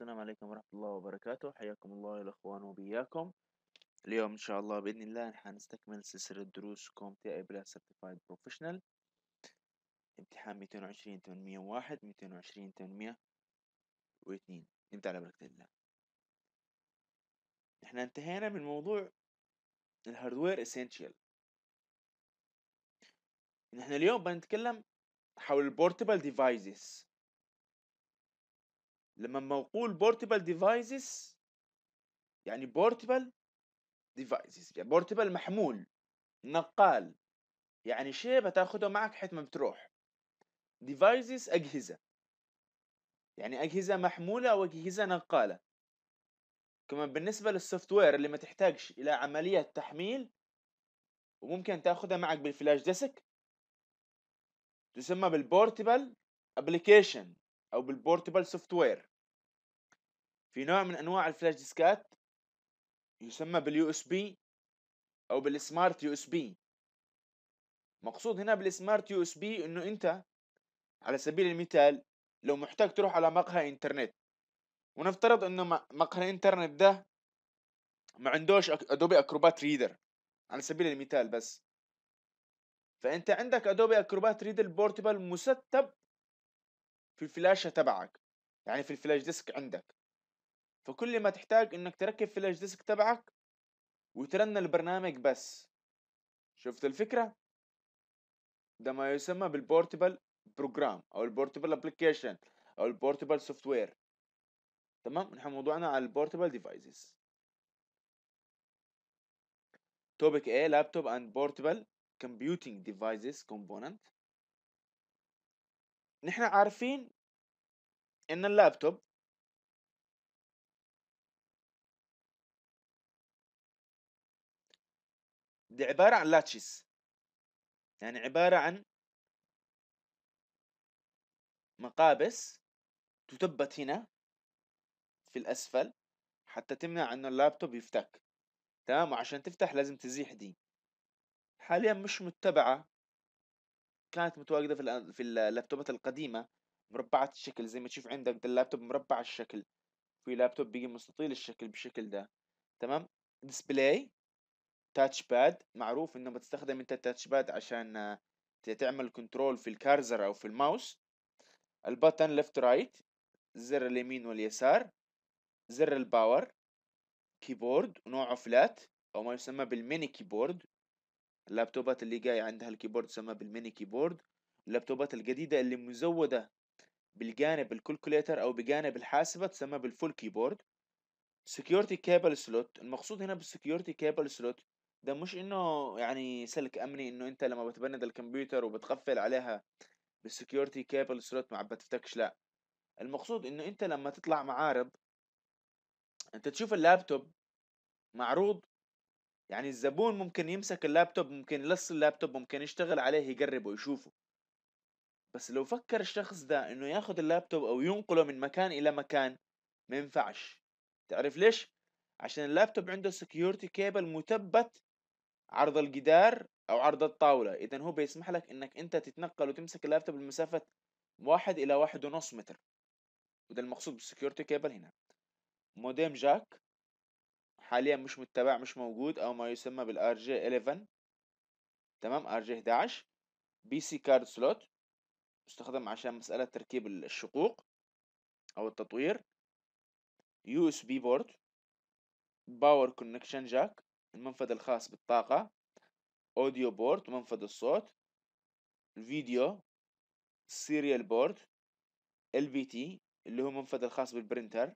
السلام عليكم ورحمة الله وبركاته حياكم الله الأخوان وبياكم اليوم إن شاء الله بإذن الله حنستكمل سلسلة دروس كوم تي بلا سيرتيفايد بروفيشنال امتحان 220 801 220 802 نبدأ على بركة الله احنا انتهينا من موضوع الهاردوير اسينشال نحن اليوم بنتكلم حول البورتبل ديفايسز لما موقول بورتبل ديفايسز يعني بورتبل ديفايسز يعني بورتبل محمول نقال يعني شيء بتاخده معك حيث ما بتروح ديفايسز أجهزة يعني أجهزة محمولة أو أجهزة نقالة كما بالنسبة للسوفت وير اللي ما تحتاجش إلى عملية تحميل وممكن تاخدها معك بالفلاش ديسك تسمى بالبورتبل ابلكيشن او بالبورتبل سوفت وير في نوع من انواع الفلاش ديسكات يسمى باليو اس بي او بالسمارت يو اس بي مقصود هنا بالسمارت يو اس بي انه انت على سبيل المثال لو محتاج تروح على مقهى انترنت ونفترض انه مقهى انترنت ده ما عندوش ادوبي اكروبات ريدر على سبيل المثال بس فانت عندك ادوبي اكروبات ريدر بورتبل مستب في الفلاشه تبعك يعني في الفلاش ديسك عندك فكل ما تحتاج انك تركب فلاش ديسك تبعك وترن البرنامج بس شفت الفكرة؟ ده ما يسمى بالبورتبل بروجرام او البورتبل ابلكيشن او البورتبل سوفت وير تمام نحن موضوعنا على البورتبل ديفايسز توبيك A لابتوب اند بورتبل computing devices component نحن عارفين ان اللابتوب دي عباره عن لاتشز يعني عباره عن مقابس تثبت هنا في الاسفل حتى تمنع انه اللابتوب يفتك تمام وعشان تفتح لازم تزيح دي حاليا مش متبعه كانت متواجده في في اللابتوبات القديمه مربعه الشكل زي ما تشوف عندك ده اللابتوب مربع الشكل في لابتوب بيجي مستطيل الشكل بالشكل ده تمام ديسبلاي تاتش باد معروف انه بتستخدم انت التاتش باد عشان تعمل كنترول في الكارزر او في الماوس البتن ليفت رايت زر اليمين واليسار زر الباور كيبورد نوعه فلات او ما يسمى بالميني كيبورد اللابتوبات اللي جاي عندها الكيبورد تسمى بالميني كيبورد اللابتوبات الجديدة اللي مزودة بالجانب الكالكوليتر او بجانب الحاسبة تسمى بالفول كيبورد سكيورتي كيبل سلوت المقصود هنا بالسكيورتي كيبل سلوت ده مش إنه يعني سلك أمني إنه أنت لما بتبند الكمبيوتر وبتقفل عليها بالسكيورتي كيبل سلوت ما بتفتكش لا المقصود إنه أنت لما تطلع معارض أنت تشوف اللابتوب معروض يعني الزبون ممكن يمسك اللابتوب ممكن يلص اللابتوب ممكن يشتغل عليه يقرب ويشوفه بس لو فكر الشخص ده انه ياخذ اللابتوب او ينقله من مكان الى مكان ما ينفعش تعرف ليش عشان اللابتوب عنده سكيورتي كيبل مثبت عرض الجدار او عرض الطاوله اذا هو بيسمح لك انك انت تتنقل وتمسك اللابتوب لمسافه واحد الى واحد ونص متر وده المقصود بالسكيورتي كيبل هنا موديم جاك حاليا مش متبع مش موجود او ما يسمى بالار جي 11 تمام ار جي 11 بي سي كارد سلوت مستخدم عشان مسألة تركيب الشقوق او التطوير يو اس بي بورد باور كونكشن جاك المنفذ الخاص بالطاقة اوديو بورد منفذ الصوت الفيديو سيريال بورد ال بي تي اللي هو منفذ الخاص بالبرنتر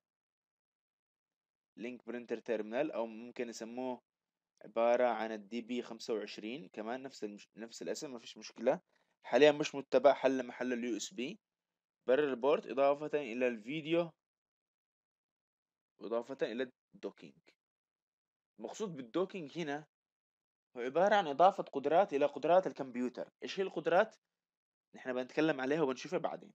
لينك برنتر تيرمينال او ممكن يسموه عبارة عن الدي بي 25 كمان نفس المش... نفس الاسم ما فيش مشكلة حاليا مش متبع حل محل اليو اس بي برر بورد اضافة الى الفيديو اضافة الى الدوكينج المقصود بالدوكينج هنا هو عبارة عن إضافة قدرات إلى قدرات الكمبيوتر إيش هي القدرات؟ نحن بنتكلم عليها وبنشوفها بعدين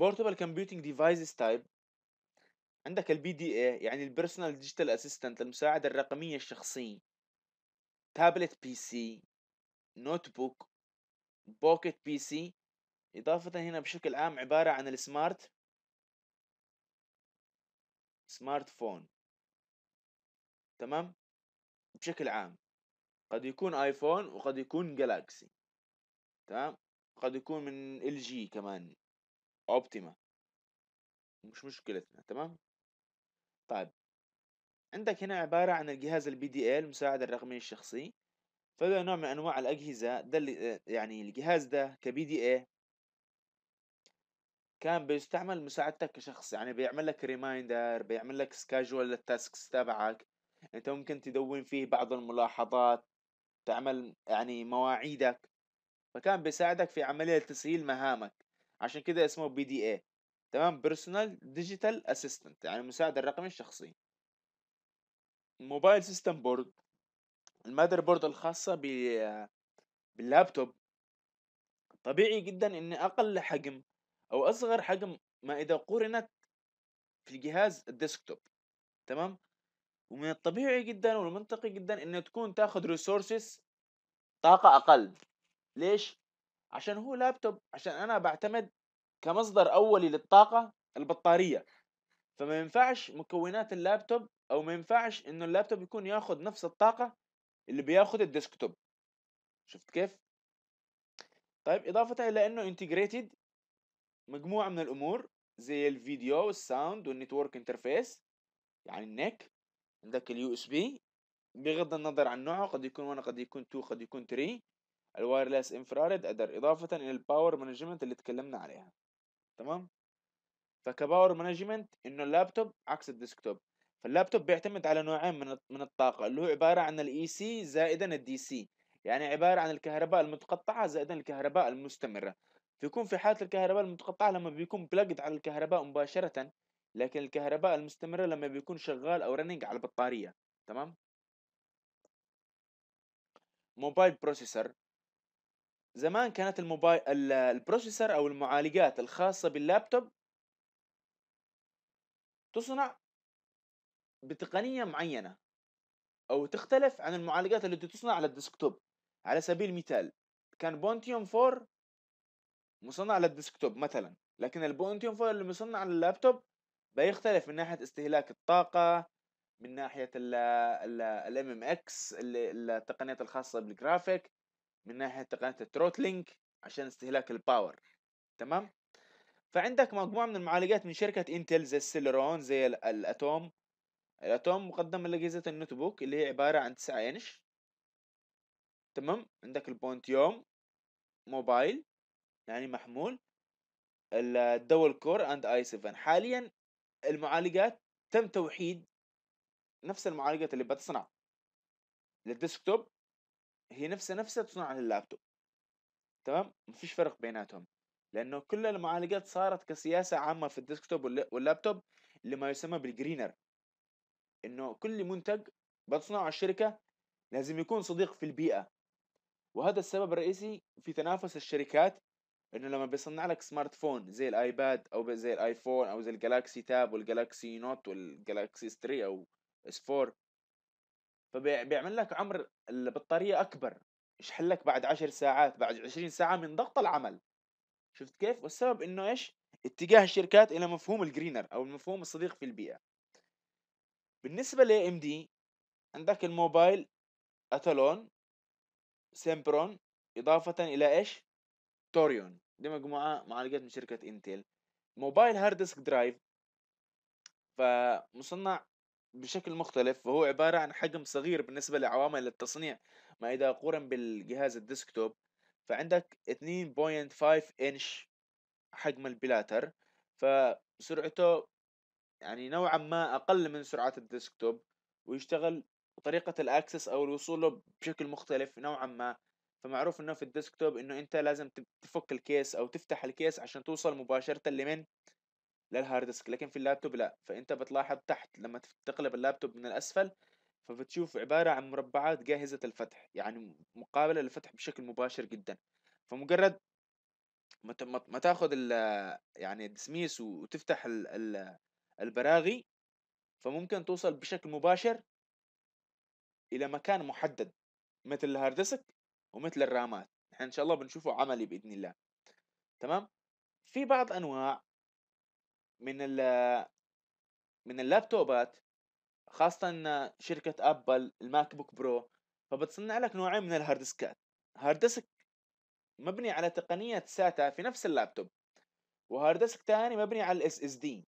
Portable Computing Devices Type عندك البي دي اي يعني البيرسونال ديجيتال اسيستنت المساعدة الرقمية الشخصية تابلت بي سي نوت بوك بوكيت بي سي إضافة هنا بشكل عام عبارة عن السمارت سمارت فون تمام بشكل عام قد يكون ايفون وقد يكون جالاكسي تمام قد يكون من ال جي كمان اوبتيما مش مشكلتنا تمام طيب عندك هنا عبارة عن الجهاز البي دي ال المساعد الرقمي الشخصي فهذا نوع من انواع الاجهزة ده آه، يعني الجهاز ده كبي دي اي كان بيستعمل مساعدتك كشخص يعني بيعمل لك ريمايندر بيعمل لك سكاجول للتاسكس تبعك انت ممكن تدون فيه بعض الملاحظات تعمل يعني مواعيدك فكان بيساعدك في عملية تسهيل مهامك عشان كده اسمه بي دي اي تمام بيرسونال ديجيتال اسيستنت يعني المساعد الرقمي الشخصي موبايل سيستم بورد المادر بورد الخاصة باللابتوب طبيعي جدا ان اقل حجم او اصغر حجم ما اذا قرنت في جهاز الديسكتوب تمام ومن الطبيعي جدا والمنطقي جدا ان تكون تاخذ ريسورسز طاقه اقل ليش عشان هو لابتوب عشان انا بعتمد كمصدر اولي للطاقه البطاريه فما ينفعش مكونات اللابتوب او ما ينفعش انه اللابتوب يكون ياخذ نفس الطاقه اللي بياخذ الديسكتوب شفت كيف طيب اضافه الى انه انتجريتد مجموعه من الامور زي الفيديو والساوند والنتورك انترفيس يعني النك عندك اليو اس بي بغض النظر عن نوعه قد يكون 1 قد يكون 2 قد يكون 3 الوايرلس انفراريد ادر اضافه الى الباور مانجمنت اللي اتكلمنا عليها تمام فكباور مانجمنت انه اللابتوب عكس الديسكتوب فاللابتوب بيعتمد على نوعين من من الطاقه اللي هو عباره عن الاي سي زائدا الدي سي يعني عباره عن الكهرباء المتقطعه زائدا الكهرباء المستمره فيكون في حالة الكهرباء المتقطعة لما بيكون بلقد على الكهرباء مباشرة لكن الكهرباء المستمرة لما بيكون شغال أو رننج على البطارية تمام موبايل بروسيسور زمان كانت الموبايل البروسيسور أو المعالجات الخاصة باللابتوب تصنع بتقنية معينة أو تختلف عن المعالجات التي تصنع على الديسكتوب على سبيل المثال كان بونتيوم 4 مصنع للديسكتوب مثلا لكن البونتيوم 4 اللي مصنع لللابتوب بيختلف من ناحيه استهلاك الطاقه من ناحيه الام ام اكس التقنيات الخاصه بالجرافيك من ناحيه تقنيه التروتلينك عشان استهلاك الباور تمام فعندك مجموعه من المعالجات من شركه انتل زي السيلرون زي الاتوم الاتوم مقدمه لاجهزه النوت بوك اللي هي عباره عن 9 انش تمام عندك البونتيوم موبايل يعني محمول الدول كور اند اي 7 حاليا المعالجات تم توحيد نفس المعالجات اللي بتصنع للديسكتوب هي نفسها نفسها تصنع لللابتوب تمام مفيش فرق بيناتهم لانه كل المعالجات صارت كسياسه عامه في الديسكتوب واللابتوب لما يسمى بالجرينر انه كل منتج بتصنعه الشركه لازم يكون صديق في البيئه وهذا السبب الرئيسي في تنافس الشركات انه لما بيصنع لك سمارت فون زي الايباد او زي الايفون او زي الجلاكسي تاب والجلاكسي نوت والجلاكسي 3 او اس 4 فبيعمل لك عمر البطاريه اكبر يشحن لك بعد 10 ساعات بعد 20 ساعه من ضغط العمل شفت كيف والسبب انه ايش اتجاه الشركات الى مفهوم الجرينر او المفهوم الصديق في البيئه بالنسبه ل ام دي عندك الموبايل اتالون سيمبرون اضافه الى ايش توريون لمجموعة معالجات من شركة انتل موبايل هارد ديسك درايف فمصنع بشكل مختلف وهو عبارة عن حجم صغير بالنسبة لعوامل التصنيع ما إذا قورن بالجهاز الديسكتوب فعندك 2.5 إنش حجم البلاتر فسرعته يعني نوعا ما أقل من سرعة الديسكتوب ويشتغل طريقة الأكسس أو الوصول له بشكل مختلف نوعا ما فمعروف انه في الديسكتوب انه انت لازم تفك الكيس او تفتح الكيس عشان توصل مباشره لمن للهارد ديسك لكن في اللابتوب لا فانت بتلاحظ تحت لما تقلب اللابتوب من الاسفل فبتشوف عباره عن مربعات جاهزه الفتح يعني مقابله للفتح بشكل مباشر جدا فمجرد ما تاخذ يعني الدسميس وتفتح البراغي فممكن توصل بشكل مباشر الى مكان محدد مثل الهاردسك ومثل الرامات نحن ان شاء الله بنشوفه عملي باذن الله تمام في بعض انواع من ال من اللابتوبات خاصة شركة أبل الماك بوك برو فبتصنع لك نوعين من الهاردسكات هاردسك مبني على تقنية ساتا في نفس اللابتوب وهاردسك تاني مبني على الاس اس دي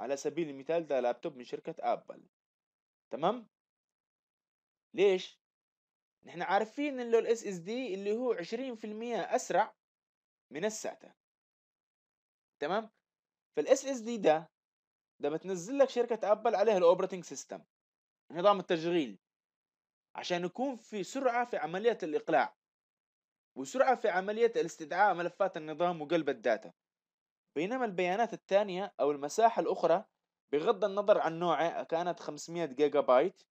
على سبيل المثال ده لابتوب من شركة أبل تمام ليش نحن عارفين انه الاس اس دي اللي هو 20% اسرع من الساتا تمام فالاس اس دي ده ده بتنزل لك شركه ابل عليها الاوبريتنج سيستم نظام التشغيل عشان يكون في سرعه في عمليه الاقلاع وسرعه في عمليه الاستدعاء ملفات النظام وقلب الداتا بينما البيانات الثانيه او المساحه الاخرى بغض النظر عن نوعه كانت 500 جيجا بايت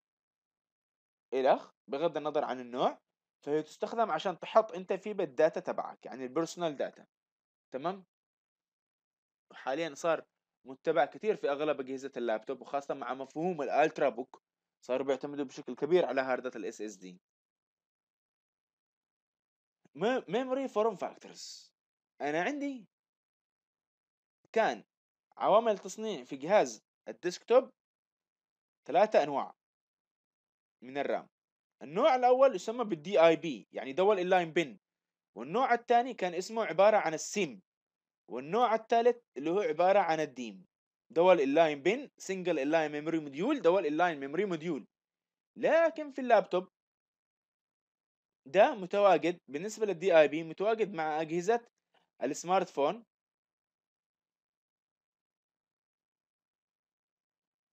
الخ بغض النظر عن النوع فهي تستخدم عشان تحط انت في الداتا تبعك يعني البيرسونال داتا تمام حاليا صار متبع كثير في اغلب اجهزه اللابتوب وخاصه مع مفهوم الالترا بوك صاروا بيعتمدوا بشكل كبير على هاردات الاس اس دي ميموري فورم فاكتورز انا عندي كان عوامل تصنيع في جهاز الديسكتوب ثلاثة أنواع من الرام النوع الأول يسمى بالدي آي بي يعني دول اللاين بن والنوع الثاني كان اسمه عبارة عن السيم والنوع الثالث اللي هو عبارة عن الديم دول اللاين بن سنجل اللاين ميموري موديول دول اللاين ميموري موديول لكن في اللابتوب ده متواجد بالنسبة للدي آي بي متواجد مع أجهزة السمارت فون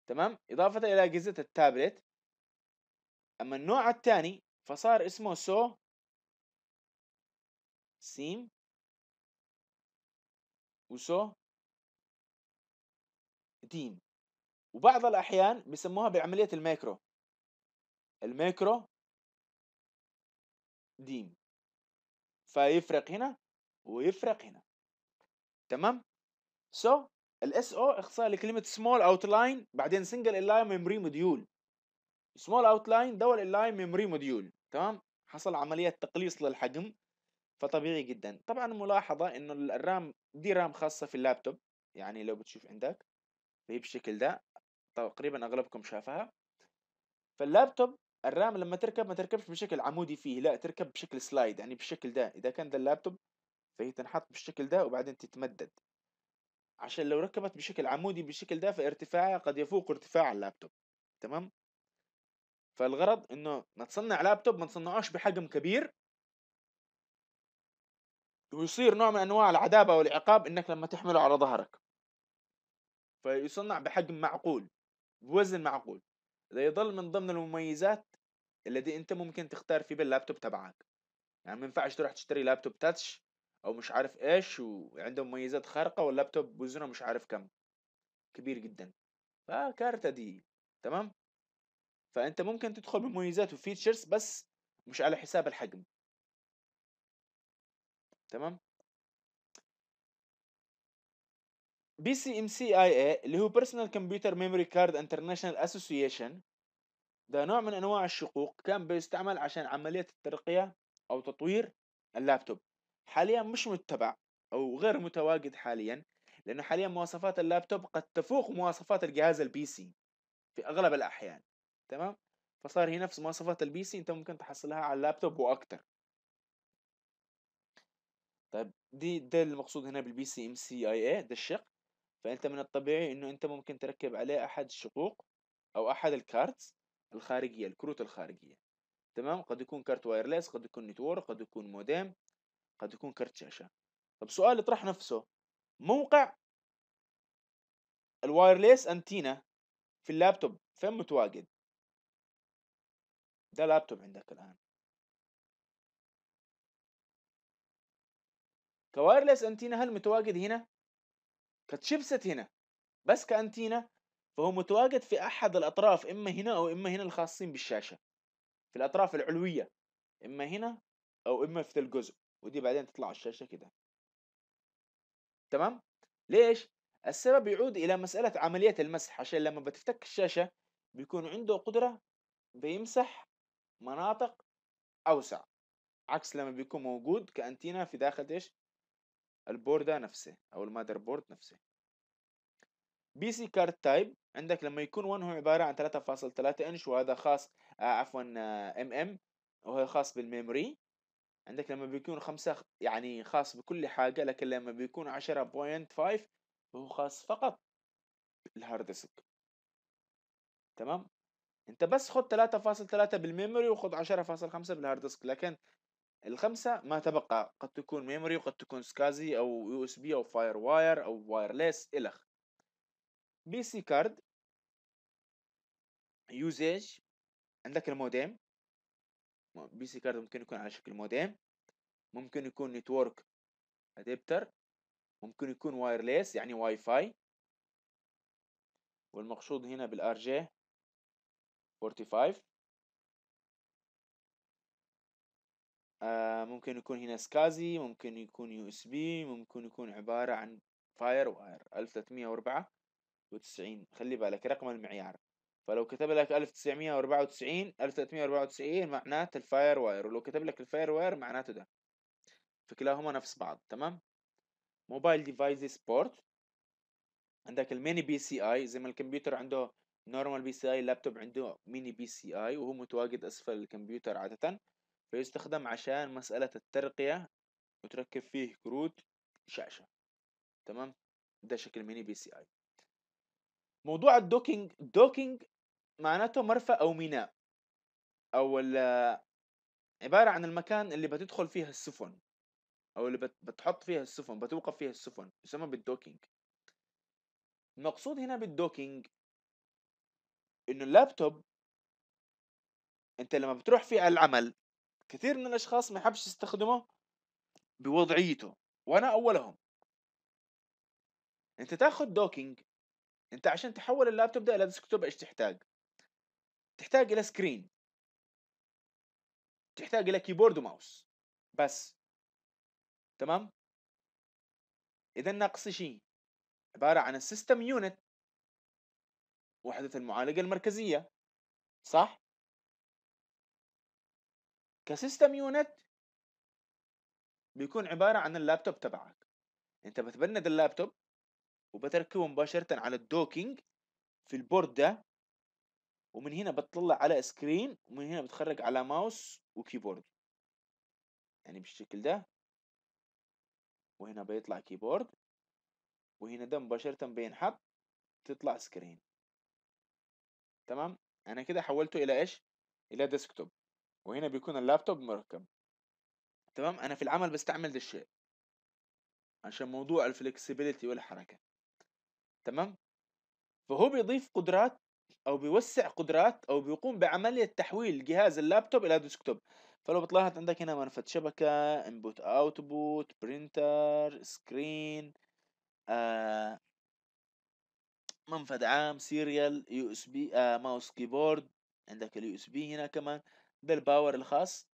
تمام إضافة إلى أجهزة التابلت أما النوع الثاني فصار اسمه سو سيم وسو ديم وبعض الأحيان بسموها بعملية الميكرو الميكرو ديم فيفرق هنا ويفرق هنا تمام سو الاس او اختصار لكلمه سمول اوت لاين بعدين سنجل اللاين ميموري موديول سمول لاين دول اللاين ميموري موديول تمام حصل عمليه تقليص للحجم فطبيعي جدا طبعا ملاحظه انه الرام دي رام خاصه في اللابتوب يعني لو بتشوف عندك فهي بالشكل ده تقريبا اغلبكم شافها فاللابتوب الرام لما تركب ما تركبش بشكل عمودي فيه لا تركب بشكل سلايد يعني بالشكل ده اذا كان ده اللابتوب فهي تنحط بالشكل ده وبعدين تتمدد عشان لو ركبت بشكل عمودي بالشكل ده فارتفاعها قد يفوق ارتفاع اللابتوب تمام فالغرض انه نتصنع لابتوب ما نصنعوش بحجم كبير ويصير نوع من انواع العذاب او العقاب انك لما تحمله على ظهرك فيصنع بحجم معقول بوزن معقول ده يظل من ضمن المميزات الذي انت ممكن تختار فيه باللابتوب تبعك يعني ما ينفعش تروح تشتري لابتوب تاتش او مش عارف ايش وعنده مميزات خارقه واللابتوب وزنه مش عارف كم كبير جدا فكارته دي تمام فانت ممكن تدخل بمميزات وفيتشرز بس مش على حساب الحجم تمام بي سي ام سي اي اي اللي هو بيرسونال كمبيوتر ميموري كارد انترناشونال اسوسيشن ده نوع من انواع الشقوق كان بيستعمل عشان عمليه الترقيه او تطوير اللابتوب حاليا مش متبع او غير متواجد حاليا لانه حاليا مواصفات اللابتوب قد تفوق مواصفات الجهاز البي سي في اغلب الاحيان تمام فصار هي نفس مواصفات البي سي انت ممكن تحصلها على اللابتوب واكتر طيب دي ده المقصود هنا بالبي سي ام سي اي اي ده الشق فانت من الطبيعي انه انت ممكن تركب عليه احد الشقوق او احد الكارت الخارجيه الكروت الخارجيه تمام قد يكون كارت وايرلس قد يكون نتورك قد يكون موديم قد يكون كارت شاشه طب سؤال يطرح نفسه موقع الوايرلس انتينا في اللابتوب فين متواجد ده لابتوب عندك الآن كوايرلس أنتينا هل متواجد هنا؟ كتشيبسيت هنا بس كأنتينا فهو متواجد في أحد الأطراف إما هنا أو إما هنا الخاصين بالشاشة في الأطراف العلوية إما هنا أو إما في الجزء ودي بعدين تطلع الشاشة كده تمام؟ ليش؟ السبب يعود إلى مسألة عملية المسح عشان لما بتفتك الشاشة بيكون عنده قدرة بيمسح مناطق اوسع عكس لما بيكون موجود كانتينا في داخل ايش البوردة نفسه او المادر بورد نفسه بي سي كارد تايب عندك لما يكون 1 هو عبارة عن 3.3 انش وهذا خاص آه عفوا ام آه، ام وهو خاص بالميموري عندك لما بيكون خمسة يعني خاص بكل حاجة لكن لما بيكون 10.5 هو خاص فقط بالهارد ديسك تمام انت بس خد 3.3 بالميموري وخد 10.5 بالهارد ديسك لكن الخمسة ما تبقى قد تكون ميموري وقد تكون سكازي او يو اس بي او فاير واير او وايرلس الخ بي سي كارد يوزج عندك الموديم بي سي كارد ممكن يكون على شكل موديم ممكن يكون نتورك ادابتر ممكن يكون وايرلس يعني واي فاي والمقصود هنا بالار جي 45 آه ممكن يكون هنا سكازي ممكن يكون يو اس بي ممكن يكون عبارة عن فاير واير 1394 خلي بالك رقم المعيار فلو كتب لك 1994 1394 معناته الفاير واير ولو كتب لك الفاير واير معناته ده فكلاهما نفس بعض تمام موبايل ديفايسز بورت عندك الميني بي سي اي زي ما الكمبيوتر عنده نورمال بي سي اي اللابتوب عنده ميني بي سي اي وهو متواجد اسفل الكمبيوتر عادة فيستخدم عشان مسألة الترقية وتركب فيه كروت شاشة تمام ده شكل ميني بي سي اي موضوع الدوكينج دوكينج معناته مرفأ او ميناء او عبارة عن المكان اللي بتدخل فيها السفن او اللي بتحط فيها السفن بتوقف فيها السفن يسمى بالدوكينج المقصود هنا بالدوكينج انه اللابتوب انت لما بتروح فيه على العمل كثير من الاشخاص ما يحبش يستخدمه بوضعيته وانا اولهم انت تاخذ دوكينج انت عشان تحول اللابتوب ده الى ديسكتوب ايش تحتاج تحتاج الى سكرين تحتاج الى كيبورد وماوس بس تمام اذا ناقص شيء عباره عن السيستم يونت وحدة المعالجة المركزية صح؟ كسيستم يونت بيكون عبارة عن اللابتوب تبعك انت بتبند اللابتوب وبتركبه مباشرة على الدوكينج في البورد ده ومن هنا بتطلع على سكرين ومن هنا بتخرج على ماوس وكيبورد يعني بالشكل ده وهنا بيطلع كيبورد وهنا ده مباشرة بينحط تطلع سكرين تمام انا كده حولته الى ايش الى ديسكتوب وهنا بيكون اللابتوب مركب تمام انا في العمل بستعمل ده الشيء عشان موضوع الفلكسبيليتي والحركه تمام فهو بيضيف قدرات او بيوسع قدرات او بيقوم بعمليه تحويل جهاز اللابتوب الى ديسكتوب فلو بتلاحظ عندك هنا منفذ شبكه انبوت اوتبوت برينتر سكرين آه منفذ عام سيريال يو اس بي ماوس كيبورد عندك اليو اس بي هنا كمان بالباور الخاص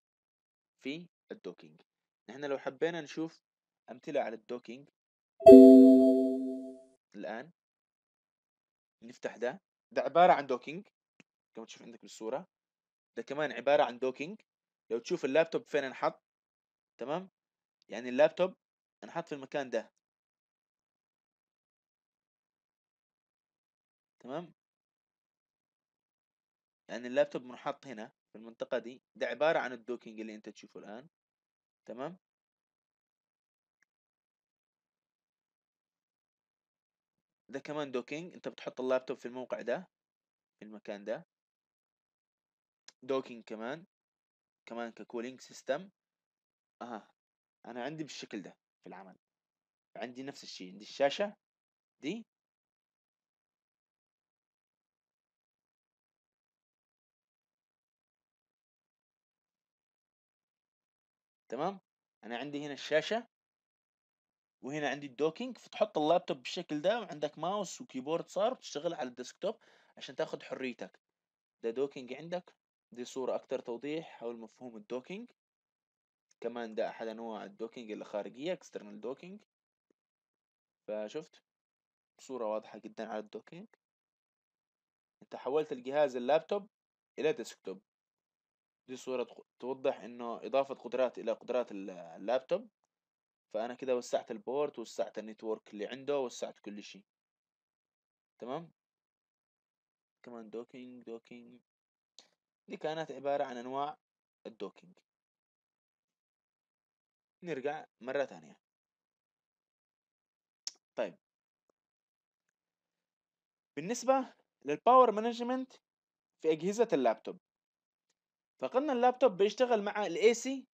في الدوكينج نحن لو حبينا نشوف امثله على الدوكينج الان نفتح ده ده عباره عن دوكينج كما تشوف عندك بالصوره ده كمان عباره عن دوكينج لو تشوف اللابتوب فين انحط تمام يعني اللابتوب انحط في المكان ده تمام يعني اللابتوب منحط هنا في المنطقة دي ده عبارة عن الدوكينج اللي انت تشوفه الآن تمام ده كمان دوكينج انت بتحط اللابتوب في الموقع ده في المكان ده دوكينج كمان كمان ككولينج سيستم اها انا عندي بالشكل ده في العمل عندي نفس الشيء عندي الشاشة دي تمام انا عندي هنا الشاشه وهنا عندي الدوكينج فتحط اللابتوب بالشكل ده وعندك ماوس وكيبورد صار تشتغل على الديسكتوب عشان تاخد حريتك ده دوكينج عندك دي صورة أكتر توضيح حول مفهوم الدوكينج كمان ده أحد أنواع الدوكينج الخارجية external docking فشفت صورة واضحة جدا على الدوكينج أنت حولت الجهاز اللابتوب إلى ديسكتوب دي صورة توضح انه اضافة قدرات الى قدرات اللابتوب فانا كده وسعت البورت وسعت النتورك اللي عنده وسعت كل شيء تمام كمان دوكينج دوكينج دي كانت عبارة عن انواع الدوكينج نرجع مرة ثانية طيب بالنسبة للباور مانجمنت في أجهزة اللابتوب فقلنا اللابتوب بيشتغل مع الاي سي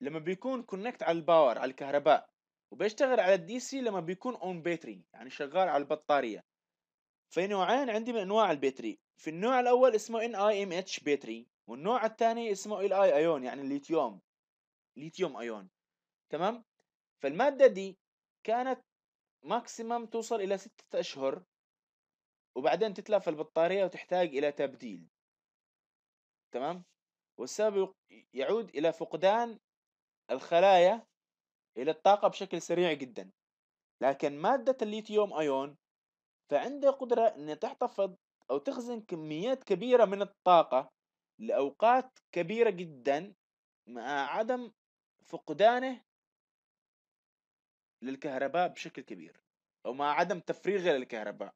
لما بيكون كونكت على الباور على الكهرباء وبيشتغل على الدي سي لما بيكون اون باتري يعني شغال على البطاريه في نوعين عندي من انواع البيتري في النوع الاول اسمه ان اي ام اتش باتري والنوع الثاني اسمه ال اي ايون يعني الليثيوم ليثيوم ايون تمام فالماده دي كانت ماكسيمم توصل الى ستة اشهر وبعدين تتلف البطاريه وتحتاج الى تبديل تمام والسبب يعود إلى فقدان الخلايا إلى الطاقة بشكل سريع جدا لكن مادة الليثيوم أيون فعندها قدرة أن تحتفظ أو تخزن كميات كبيرة من الطاقة لأوقات كبيرة جدا مع عدم فقدانه للكهرباء بشكل كبير أو مع عدم تفريغه للكهرباء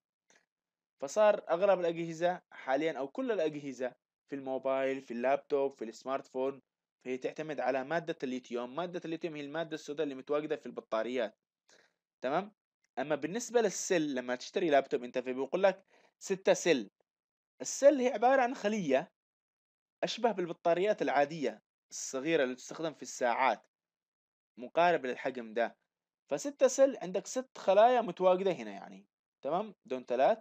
فصار أغلب الأجهزة حاليا أو كل الأجهزة في الموبايل في اللابتوب في السمارت فون فهي تعتمد على مادة الليثيوم مادة الليثيوم هي المادة السوداء اللي متواجدة في البطاريات تمام اما بالنسبة للسل لما تشتري لابتوب انت في بيقول لك ستة سل السل هي عبارة عن خلية أشبه بالبطاريات العادية الصغيرة اللي تستخدم في الساعات مقارب للحجم ده فستة سل عندك ست خلايا متواجدة هنا يعني تمام دون ثلاث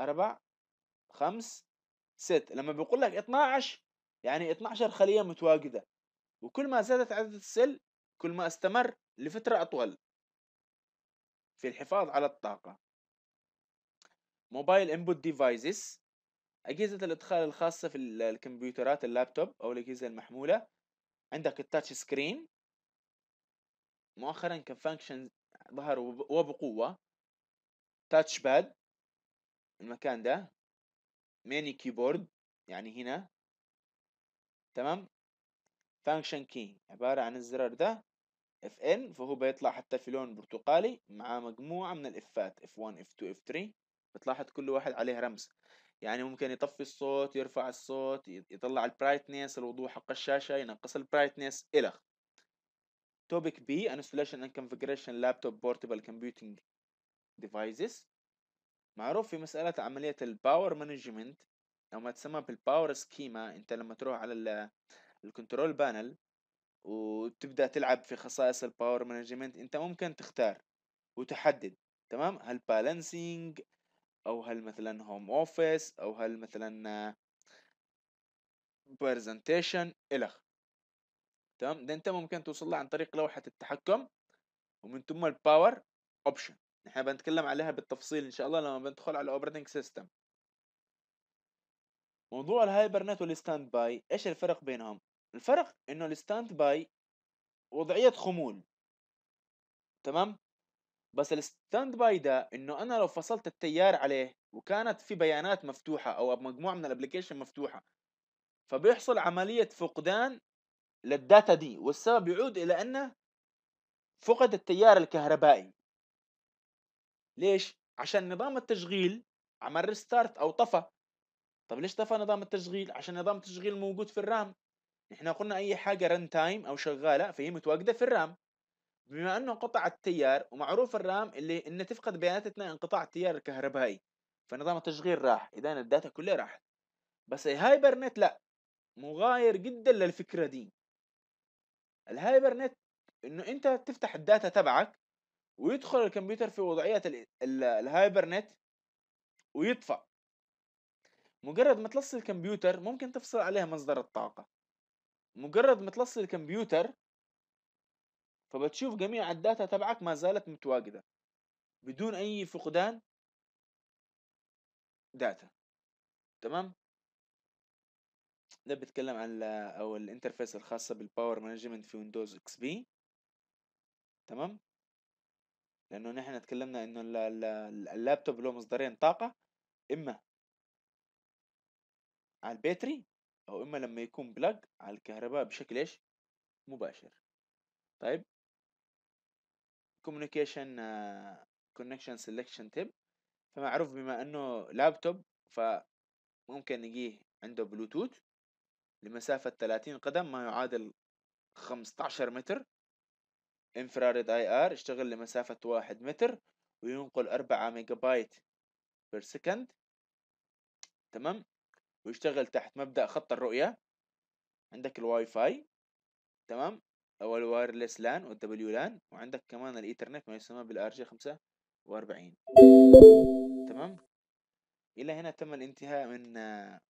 أربع خمس ست لما بيقول لك 12 يعني 12 خلية متواجدة وكل ما زادت عدد السل كل ما استمر لفترة أطول في الحفاظ على الطاقة موبايل انبوت ديفايسز أجهزة الإدخال الخاصة في الكمبيوترات اللابتوب أو الأجهزة المحمولة عندك التاتش سكرين مؤخرا كفانكشن ظهر وبقوة تاتش باد المكان ده ميني كيبورد يعني هنا تمام فانكشن كي عبارة عن الزرار ده اف ان فهو بيطلع حتى في لون برتقالي مع مجموعة من الافات اف 1 اف 2 اف 3 بتلاحظ كل واحد عليه رمز يعني ممكن يطفي الصوت يرفع الصوت يطلع البرايتنس الوضوح حق الشاشة ينقص البرايتنس إلخ توبيك بي انستليشن اند كونفجريشن لابتوب بورتبل كومبيوتنج ديفايسز معروف في مسألة عملية الباور مانجمنت أو ما تسمى بالباور سكيما أنت لما تروح على الكنترول بانل وتبدأ تلعب في خصائص الباور مانجمنت أنت ممكن تختار وتحدد تمام هل بالانسينج أو هل مثلا هوم أوفيس أو هل مثلا برزنتيشن إلخ تمام ده أنت ممكن توصل له عن طريق لوحة التحكم ومن ثم الباور أوبشن احنا بنتكلم عليها بالتفصيل ان شاء الله لما بندخل على الاوبريتنج سيستم موضوع الهايبرنت والستاند باي ايش الفرق بينهم الفرق انه الستاند باي وضعيه خمول تمام بس الستاند باي ده انه انا لو فصلت التيار عليه وكانت في بيانات مفتوحه او مجموعه من الابلكيشن مفتوحه فبيحصل عمليه فقدان للداتا دي والسبب يعود الى انه فقد التيار الكهربائي ليش؟ عشان نظام التشغيل عمل ريستارت او طفى طب ليش طفى نظام التشغيل؟ عشان نظام التشغيل موجود في الرام نحن قلنا اي حاجه رن تايم او شغاله فهي متواجده في الرام بما انه انقطع التيار ومعروف الرام اللي انه تفقد بيانات اثناء انقطاع التيار الكهربائي فنظام التشغيل راح اذا الداتا كلها راحت بس الهايبرنت لا مغاير جدا للفكره دي الهايبرنت انه انت تفتح الداتا تبعك ويدخل الكمبيوتر في وضعية الهايبرنت ويطفى مجرد ما تلص الكمبيوتر ممكن تفصل عليها مصدر الطاقة مجرد ما تلص الكمبيوتر فبتشوف جميع الداتا تبعك ما زالت متواجدة بدون أي فقدان داتا تمام ده بيتكلم عن او الانترفيس الخاصه بالباور مانجمنت في ويندوز اكس بي تمام لانه نحن اتكلمنا انه اللابتوب له مصدرين طاقه اما على البيتري او اما لما يكون بلاج على الكهرباء بشكل ايش مباشر طيب كوميونيكيشن كونكشن سيلكشن تيب فمعروف بما انه لابتوب فممكن نجيه عنده بلوتوث لمسافة 30 قدم ما يعادل 15 متر انفراريد اي ار يشتغل لمسافة واحد متر وينقل أربعة ميجا بايت بير سكند تمام ويشتغل تحت مبدأ خط الرؤية عندك الواي فاي تمام أو الوايرلس لان والدبليو لان وعندك كمان الايترنت ما يسمى بالآر جي خمسة وأربعين تمام إلى هنا تم الانتهاء من آه،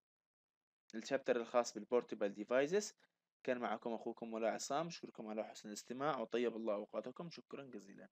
الشابتر الخاص بالبورتبل ديفايسز كان معكم أخوكم ولا عصام أشكركم على حسن الاستماع وطيب الله أوقاتكم شكرا جزيلا